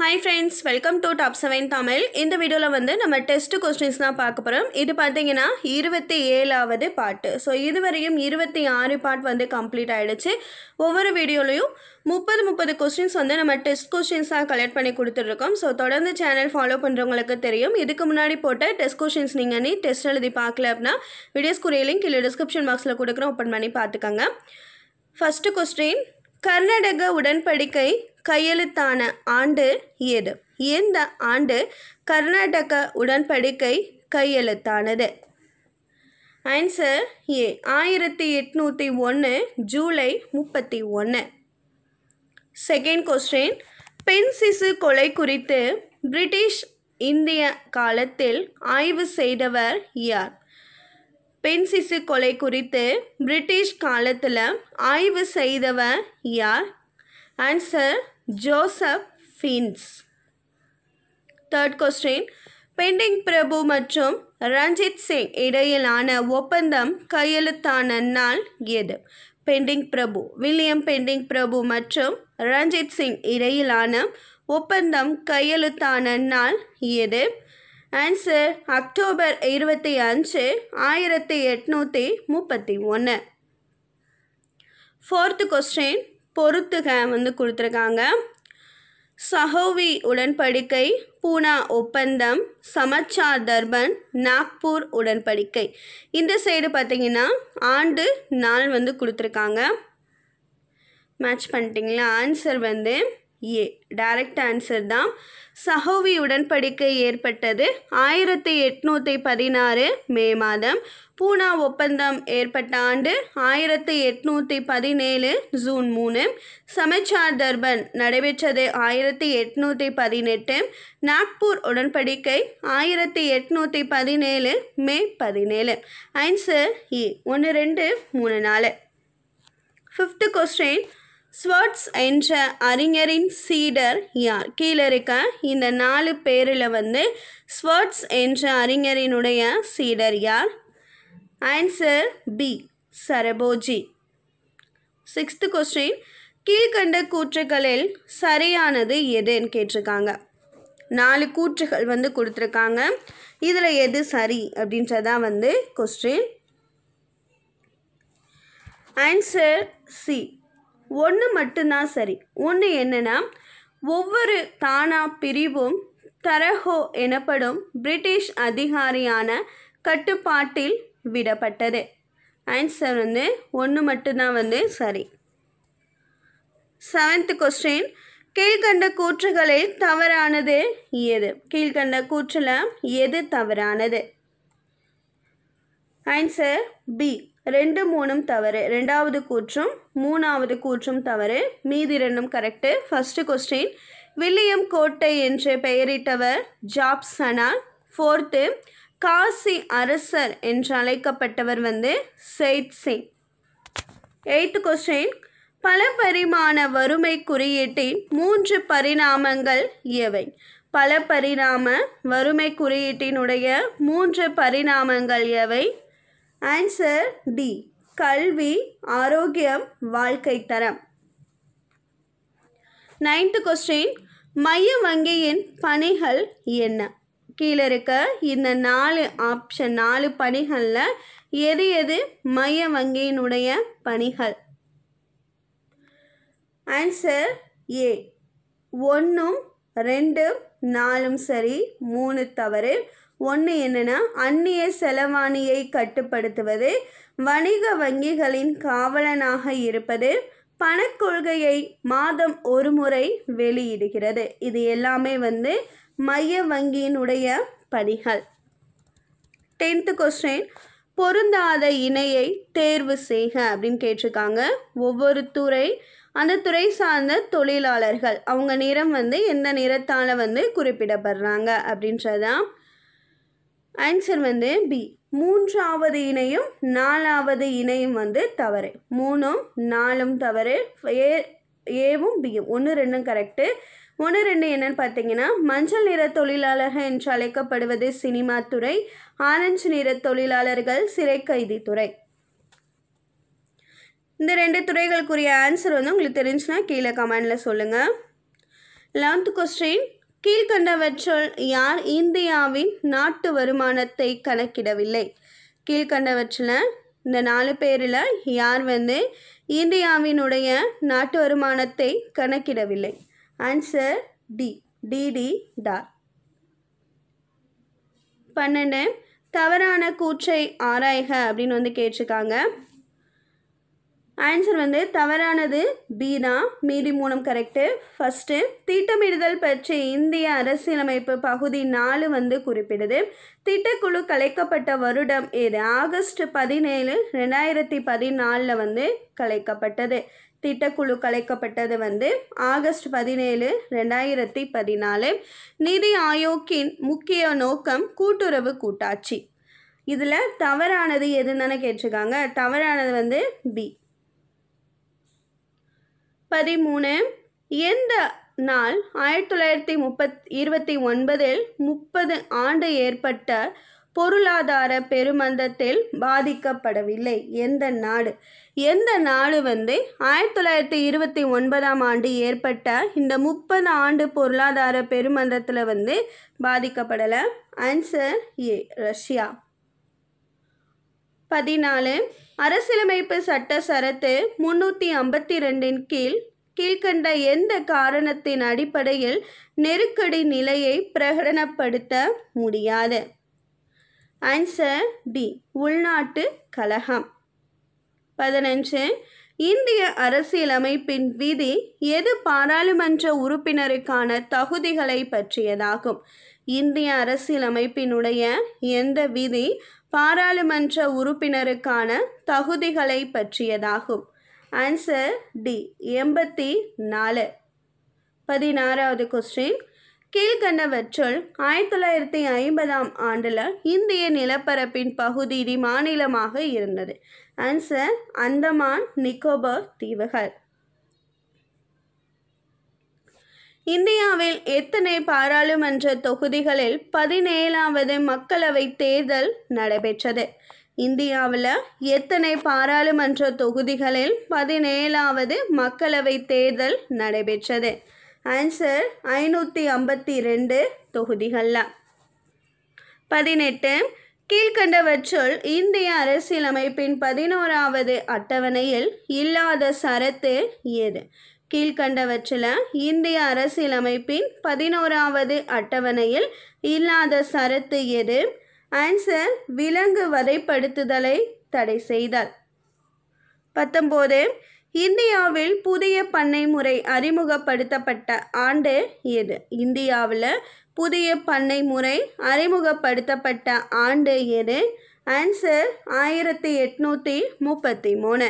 hi friends welcome to top seven Tamil இந்த வீடியோவில் வந்து நம்ம டெஸ்ட் கொஸ்டின்ஸ் தான் பார்க்க போகிறோம் இது பார்த்தீங்கன்னா இருபத்தி ஏழாவது பாட்டு ஸோ இதுவரையும் இருபத்தி ஆறு பாட் வந்து கம்ப்ளீட் ஆகிடுச்சு ஒவ்வொரு வீடியோலையும் முப்பது முப்பது கொஸ்டின்ஸ் வந்து நம்ம டெஸ்ட் கொஸ்டின்ஸாக கலெக்ட் பண்ணி கொடுத்துருக்கோம் ஸோ தொடர்ந்து சேனல் ஃபாலோ பண்ணுறவங்களுக்கு தெரியும் இதுக்கு முன்னாடி போட்ட டெஸ்ட் கொஸ்டின்ஸ் நீங்கள் நீ டெஸ்ட் எழுதி பார்க்கல அப்படின்னா வீடியோஸ்க்குரிய லிங்க் இல்லை டிஸ்கிரிப்ஷன் பாக்ஸில் கொடுக்குறோம் ஓப்பன் பண்ணி பார்த்துக்கோங்க ஃபஸ்ட்டு கொஸ்டின் கர்நாடக உடன்படிக்கை கையெழுத்தான ஆண்டு எது இந்த ஆண்டு கர்நாடக உடன்படிக்கை கையெழுத்தானது ஆன்சர் ஏ ஆயிரத்தி எட்நூற்றி ஒன்று ஜூலை முப்பத்தி ஒன்று செகண்ட் கொஸ்டின் பெண் சிசு கொலை குறித்து பிரிட்டிஷ் இந்திய காலத்தில் ஆய்வு செய்தவர் யார் பெண் சிசு கொலை குறித்து பிரிட்டிஷ் காலத்தில் ஆய்வு செய்தவர் யார் ஆன்சர் ஜோசப் ஃபீன்ஸ் தேர்ட் கொஸ்டின் பெண்டிங் பிரபு மற்றும் ரஞ்சித் சிங் இடையிலான ஒப்பந்தம் கையெழுத்தான நாள் எது பெண்டிங் பிரபு வில்லியம் பெண்டிங் பிரபு மற்றும் ரஞ்சித் சிங் இடையிலான ஒப்பந்தம் கையெழுத்தான நாள் எது ஆன்சர் அக்டோபர் இருபத்தி அஞ்சு ஆயிரத்தி எட்நூற்றி முப்பத்தி ஒன்று ஃபோர்த்து கொஸ்டின் பொறுத்துக வந்து கொடுத்துருக்காங்க சஹோவி உடன்படிக்கை பூனா ஒப்பந்தம் சமச்சார் தர்பன் நாக்பூர் உடன்படிக்கை இந்த சைடு பார்த்தீங்கன்னா ஆண்டு நாள் வந்து கொடுத்துருக்காங்க மேட்ச் பண்ணிட்டீங்களா ஆன்சர் வந்து ஏ டைரக்ட் ஆன்சர் தான் சஹோவி உடன்படிக்கை ஏற்பட்டது ஆயிரத்தி எட்நூற்றி பதினாறு மே மாதம் பூனா ஒப்பந்தம் ஏற்பட்ட ஆண்டு ஆயிரத்தி எட்நூற்றி பதினேழு ஜூன் மூணு சமச்சார் தர்பன் நடைபெற்றது ஆயிரத்தி எட்நூற்றி பதினெட்டு நாக்பூர் உடன்படிக்கை ஆயிரத்தி எட்நூற்றி பதினேழு மே பதினேழு ஐன்சர் இ ஒன்று ரெண்டு மூணு நாலு ஃபிஃப்த்து கொஸ்டின் ஸ்வர்ட்ஸ் என்ற அறிஞரின் சீடர் யார் கீழே இருக்க இந்த நாலு பேரில் வந்து ஸ்வர்ட்ஸ் என்ற அறிஞரினுடைய சீடர் யார் answer B Serfoji sixth question கீழ்கண்ட கூற்றுகளில் சரியானது எதுன்னு கேட்டிருக்காங்க நாலு கூற்றுகள் வந்து கொடுத்துருக்காங்க இதில் எது சரி அப்படின்றதான் வந்து கொஸ்டின் ஆன்சர் சி ஒன்று மட்டும்தான் சரி ஒன்று என்னென்னா ஒவ்வொரு தானா பிரிவும் தரஹோ எனப்படும் பிரிட்டிஷ் அதிகாரியான கட்டுப்பாட்டில் விடப்பட்டது ஆன்சர் வந்து ஒன்று மட்டும்தான் வந்து சரி செவன்த் கொஸ்டின் கீழ்கண்ட கூற்றுகளில் தவறானது எது கீழ்கண்ட கூற்றில் எது தவறானது ஆன்சர் பி ரெண்டு மூணும் தவறு ரெண்டாவது கூற்றும் மூணாவது கூற்றும் தவறு மீதி ரெண்டும் கரெக்டு ஃபஸ்ட்டு கொஸ்டின் வில்லியம் கோட்டை என்று பெயரிட்டவர் ஜாப் சனா ஃபோர்த்து காசி அரசர் என்று அழைக்கப்பட்டவர் வந்து செயித் சிங் எயித்து கொஸ்டின் பல பரிமாண வறுமை குறியீட்டின் மூன்று பரிணாமங்கள் எவை பல பரிணாம வறுமை குறியீட்டினுடைய மூன்று பரிணாமங்கள் எவை ஆன்சர் டி கல்வி ஆரோக்கியம் வாழ்க்கை தரம் நைன்த்து கொஸ்டின் மைய வங்கியின் பணிகள் என்ன கீழே இருக்க இந்த நாலு ஆப்ஷன் நாலு பணிகளில் எது எது மைய வங்கியினுடைய பணிகள் ஆன்சர் ஏ ஒன்றும் ரெண்டும் நாலும் சரி மூணு தவறு ஒன்று என்னென்னா அந்நிய செலவாணியை கட்டுப்படுத்துவது வணிக வங்கிகளின் காவலனாக இருப்பது பணக்கொள்கையை மாதம் ஒரு முறை வெளியிடுகிறது இது எல்லாமே வந்து மைய வங்கியினுடைய பணிகள் டென்த்து கொஸ்டின் பொருந்தாத இணையை தேர்வு செய்க அப்படின்னு கேட்டிருக்காங்க ஒவ்வொரு துறை அந்த துறை சார்ந்த தொழிலாளர்கள் அவங்க நிறம் வந்து எந்த நிறத்தால் வந்து குறிப்பிடப்படுறாங்க அப்படின்றதான் ஆன்சர் வந்து பி மூன்றாவது இணையும் நாலாவது இணையும் வந்து தவறு மூணும் நாலும் தவறு ஏ ஏவும் பியும் ஒன்று ரெண்டும் கரெக்டு ஒன்று ரெண்டு என்னன்னு பார்த்தீங்கன்னா மஞ்சள் நிற தொழிலாளர்கள் என்று அழைக்கப்படுவது சினிமா துறை ஆரஞ்சு நிற தொழிலாளர்கள் சிறை கைதி துறை இந்த ரெண்டு துறைகளுக்குரிய ஆன்சர் வந்து உங்களுக்கு தெரிஞ்சுன்னா கீழே கமெண்டில் சொல்லுங்கள் லெவன்த் கொஸ்டின் கீழ்கண்டவற்றுள் யார் இந்தியாவின் நாட்டு வருமானத்தை கணக்கிடவில்லை கீழ்கண்டவற்றில் இந்த நாலு பேரில் யார் வந்து இந்தியாவினுடைய நாட்டு வருமானத்தை கணக்கிடவில்லை ஆன்சர் டி டிடி டார் பன்னெண்டு தவறான கூற்றை ஆராய்க அப்படின்னு வந்து கேட்டிருக்காங்க ஆன்சர் வந்து தவறானது பி தான் மீதி மூலம் கரெக்டு ஃபஸ்ட்டு திட்டமிடுதல் பற்றி இந்திய அரசியலமைப்பு பகுதி நாலு வந்து குறிப்பிடுது திட்டக்குழு கலைக்கப்பட்ட வருடம் இது ஆகஸ்ட் பதினேழு ரெண்டாயிரத்தி பதினாலில் வந்து கலைக்கப்பட்டது திட்டக்குழு கலைக்கப்பட்டது வந்து ஆகஸ்ட் பதினேழு ரெண்டாயிரத்தி பதினாலு நிதி ஆயோக்கின் முக்கிய நோக்கம் கூட்டுறவு கூட்டாட்சி இதில் தவறானது எதுன்னு கேட்டிருக்காங்க தவறானது வந்து பி பதிமூணு எந்த நாள் ஆயிரத்தி தொள்ளாயிரத்தி முப்பத் இருபத்தி ஒன்பதில் முப்பது ஆண்டு ஏற்பட்ட பொருளாதார பெருமந்தத்தில் பாதிக்கப்படவில்லை எந்த நாடு எந்த நாடு வந்து ஆயிரத்தி தொள்ளாயிரத்தி இருபத்தி ஒன்பதாம் ஆண்டு ஏற்பட்ட இந்த முப்பது ஆண்டு பொருளாதார பெருமந்தத்தில் வந்து பாதிக்கப்படலை ஆன்சர் ஏ ரஷ்யா பதினாலு அரசியலமைப்பு சட்ட சரத்து முன்னூற்றி ஐம்பத்தி ரெண்டின் கீழ் கீழ்கண்ட எந்த காரணத்தின் அடிப்படையில் நெருக்கடி நிலையை பிரகடனப்படுத்த முடியாது ஆன்சர் டி உள்நாட்டு கழகம் பதினஞ்சு இந்திய அரசியலமைப்பின் விதி எது பாராளுமன்ற உறுப்பினருக்கான தகுதிகளை பற்றியதாகும் இந்திய அரசியலமைப்பினுடைய எந்த விதி பாராளுமன்ற உறுப்பினருக்கான தகுதிகளை பற்றியதாகும் ஆன்சர் டி எண்பத்தி நாலு பதினாறாவது கொஸ்டின் கீழ்கண்டவற்றுள் ஆயிரத்தி தொள்ளாயிரத்தி ஐம்பதாம் ஆண்டில் இந்திய நிலப்பரப்பின் பகுதி மாநிலமாக இருந்தது ஆன்சர் அந்தமான் நிக்கோபார் தீவுகள் இந்தியாவில் எத்தனை பாராளுமன்ற தொகுதிகளில் பதினேழாவது மக்களவை தேர்தல் நடைபெற்றது இந்தியாவில் எத்தனை பாராளுமன்ற தொகுதிகளில் பதினேழாவது மக்களவை தேர்தல் நடைபெற்றது ஆன்சர் ஐநூற்றி ஐம்பத்தி ரெண்டு தொகுதிகளில் பதினெட்டு கீழ்கண்டவற்றுள் இந்திய அரசியலமைப்பின் பதினோராவது அட்டவணையில் இல்லாத சரத்து எது கீழ்கண்டவற்றில் இந்திய அரசியலமைப்பின் பதினோராவது அட்டவணையில் இல்லாத சரத்து எது ஆன்சர் விலங்கு வதைப்படுத்துதலை தடை செய்தல் பத்தொம்போது இந்தியாவில் புதிய பண்ணை முறை அறிமுகப்படுத்தப்பட்ட ஆண்டு எது இந்தியாவில் புதிய பண்ணை முறை அறிமுகப்படுத்தப்பட்ட ஆண்டு எது ஆன்சர் ஆயிரத்தி எட்நூற்றி முப்பத்தி மூணு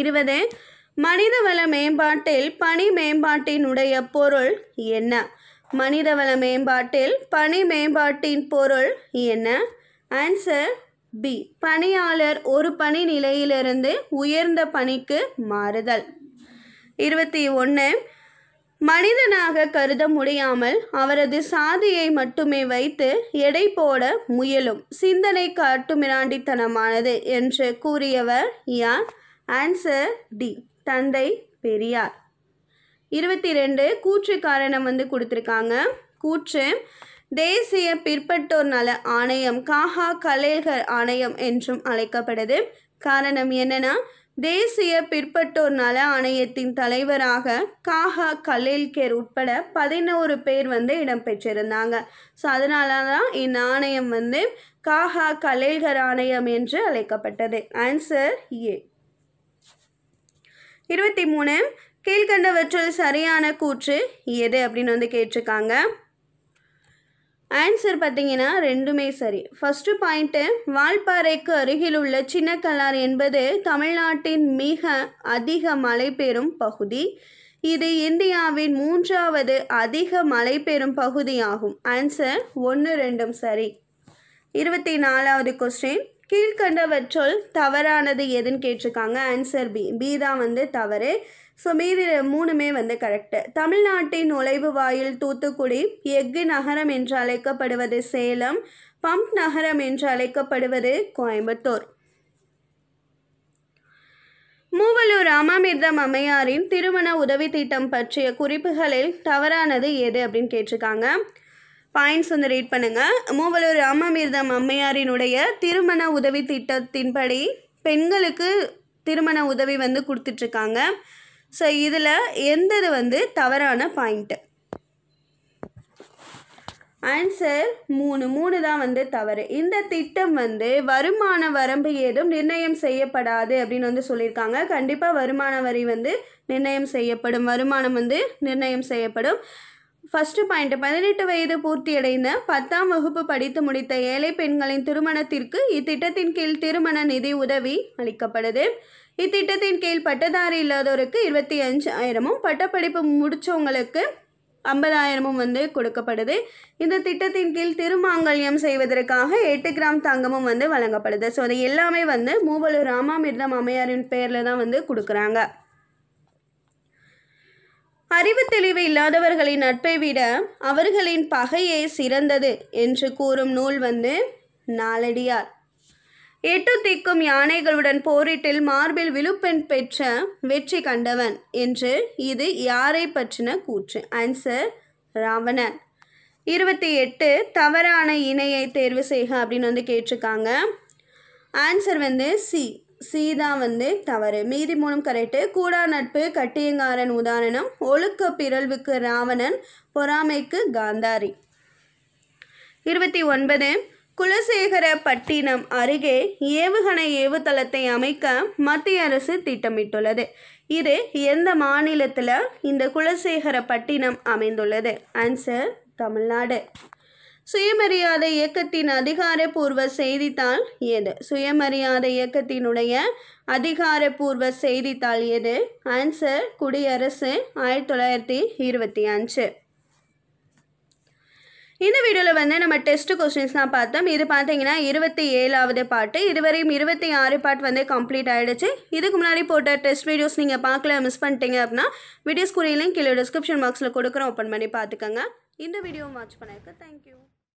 இருபது மனிதவள மேம்பாட்டில் பணி மேம்பாட்டினுடைய பொருள் என்ன மனிதவள மேம்பாட்டில் பணி மேம்பாட்டின் பொருள் என்ன ஆன்சர் பி பணியாளர் ஒரு பணி நிலையிலிருந்து உயர்ந்த பணிக்கு மாறுதல் இருபத்தி ஒன்று மனிதனாக கருத முடியாமல் அவரது சாதியை மட்டுமே வைத்து எடை போட முயலும் சிந்தனை காட்டுமிராண்டித்தனமானது என்று கூறியவர் யார் ஆன்சர் டி தந்தை பெரியார் இருபத்தி ரெண்டு கூற்று காரணம் வந்து கொடுத்துருக்காங்க கூற்று தேசிய பிற்பட்டோர் நல ஆணையம் காஹா கலேல்கர் ஆணையம் என்றும் அழைக்கப்படுது காரணம் என்னன்னா தேசிய பிற்பட்டோர் நல ஆணையத்தின் தலைவராக காஹா கலேல்கேர் உட்பட பதினோரு பேர் வந்து இடம்பெற்றிருந்தாங்க ஸோ அதனால தான் இந்நாணயம் வந்து காஹா கலேல்கர் ஆணையம் என்று அழைக்கப்பட்டது ஆன்சர் ஏ இருபத்தி மூணு கீழ்கண்டவற்றில் சரியான கூற்று எது அப்படின்னு வந்து கேட்டிருக்காங்க ஆன்சர் பார்த்தீங்கன்னா ரெண்டுமே சரி ஃபஸ்ட்டு பாயிண்ட்டு வால்பாறைக்கு அருகில் உள்ள சின்னக்கல்லார் என்பது தமிழ்நாட்டின் மிக அதிக மழை பெறும் பகுதி இது இந்தியாவின் மூன்றாவது அதிக மழை பெறும் பகுதியாகும் ஆன்சர் ஒன்று ரெண்டும் சரி இருபத்தி நாலாவது கொஸ்டின் கீழ்கண்டவற்றுள் தவறானது எதுன்னு கேட்டிருக்காங்க ஆன்சர் பி பி தான் வந்து தவறு ஸோ மீதி மூணுமே வந்து கரெக்டு தமிழ்நாட்டின் நுழைவு வாயில் தூத்துக்குடி எஃகு நகரம் என்று அழைக்கப்படுவது சேலம் பம்ப் நகரம் என்று அழைக்கப்படுவது கோயம்புத்தூர் மூவலூர் அமாமிர்தம் அம்மையாரின் திருமண உதவி திட்டம் பற்றிய குறிப்புகளில் தவறானது எது அப்படின்னு கேட்டிருக்காங்க பாயிண்ட்ஸ் வந்து ரீட் பண்ணுங்கள் மூவலூர் ராமமீர்தம் அம்மையாரினுடைய திருமண உதவி திட்டத்தின்படி பெண்களுக்கு திருமண உதவி வந்து கொடுத்துட்ருக்காங்க ஸோ இதில் எந்தது வந்து தவறான பாயிண்ட்டு ஆன்சர் மூணு மூணு தான் வந்து தவறு இந்த திட்டம் வந்து வருமான வரம்பு ஏதும் நிர்ணயம் செய்யப்படாது அப்படின்னு வந்து சொல்லியிருக்காங்க கண்டிப்பாக வருமான வரி வந்து நிர்ணயம் செய்யப்படும் வருமானம் வந்து நிர்ணயம் செய்யப்படும் ஃபஸ்ட்டு பாயிண்ட் பதினெட்டு வயது பூர்த்தியடைந்த பத்தாம் வகுப்பு படித்து முடித்த ஏழை பெண்களின் திருமணத்திற்கு இத்திட்டத்தின் கீழ் திருமண நிதி உதவி அளிக்கப்படுது இத்திட்டத்தின் கீழ் பட்டதாரி இல்லாதோருக்கு இருபத்தி அஞ்சு ஆயிரமும் பட்டப்படிப்பு முடித்தவங்களுக்கு ஐம்பதாயிரமும் வந்து கொடுக்கப்படுது இந்த திட்டத்தின் கீழ் திருமாங்கல்யம் செய்வதற்காக எட்டு கிராம் தங்கமும் வந்து வழங்கப்படுது ஸோ அது எல்லாமே வந்து மூவலூர் ராமாமிர்தம் அம்மையாரின் பேரில் தான் வந்து கொடுக்குறாங்க அறிவு தெளிவு இல்லாதவர்களின் நட்பை விட அவர்களின் பகையே சிறந்தது என்று கூறும் நூல் வந்து நாளடியார் எட்டு திக்கும் யானைகளுடன் போரிட்டில் மார்பில் விழுப்பெண் பெற்ற வெற்றி கண்டவன் என்று இது யாரை பற்றின கூற்று ஆன்சர் ராவணன் இருபத்தி எட்டு தவறான இணையை தேர்வு செய்க அப்படின்னு வந்து கேட்டிருக்காங்க ஆன்சர் வந்து சி சீதா வந்து தவறு மீதி மூணும் கரெக்டு கூடா நட்பு கட்டியங்காரன் உதாரணம் ஒழுக்க பிறழ்வுக்கு ராவணன் பொறாமைக்கு காந்தாரி இருபத்தி ஒன்பது குலசேகர பட்டினம் அருகே ஏவுகணை ஏவுதளத்தை அமைக்க மத்திய அரசு திட்டமிட்டுள்ளது இது எந்த மாநிலத்தில் இந்த குலசேகர பட்டினம் அமைந்துள்ளது ஆன்சர் தமிழ்நாடு சுயமரியாதை இயக்கத்தின் அதிகாரப்பூர்வ செய்தித்தாள் எது சுயமரியாதை இயக்கத்தினுடைய அதிகாரப்பூர்வ செய்தித்தாள் எது ஆன்சர் குடியரசு ஆயிரத்தி தொள்ளாயிரத்தி இருபத்தி அஞ்சு இந்த வீடியோவில் வந்து நம்ம டெஸ்ட் கொஸ்டின்ஸ் தான் பார்த்தோம் இது பார்த்தீங்கன்னா இருபத்தி ஏழாவது பாட்டு இதுவரையும் இருபத்தி ஆறு பாட்டு வந்து கம்ப்ளீட் ஆகிடுச்சு இதுக்கு முன்னாடி போட்ட டெஸ்ட் வீடியோஸ் நீங்கள் பார்க்கல மிஸ் பண்ணிட்டீங்க அப்படின்னா வீடியோஸ் கூறியிலையும் கீழே டிஸ்கிரிப்ஷன் பாக்ஸில் கொடுக்குறோம் ஓப்பன் பண்ணி பார்த்துக்கோங்க இந்த வீடியோ வாட்ச் பண்ணியிருக்கேன் தேங்க்யூ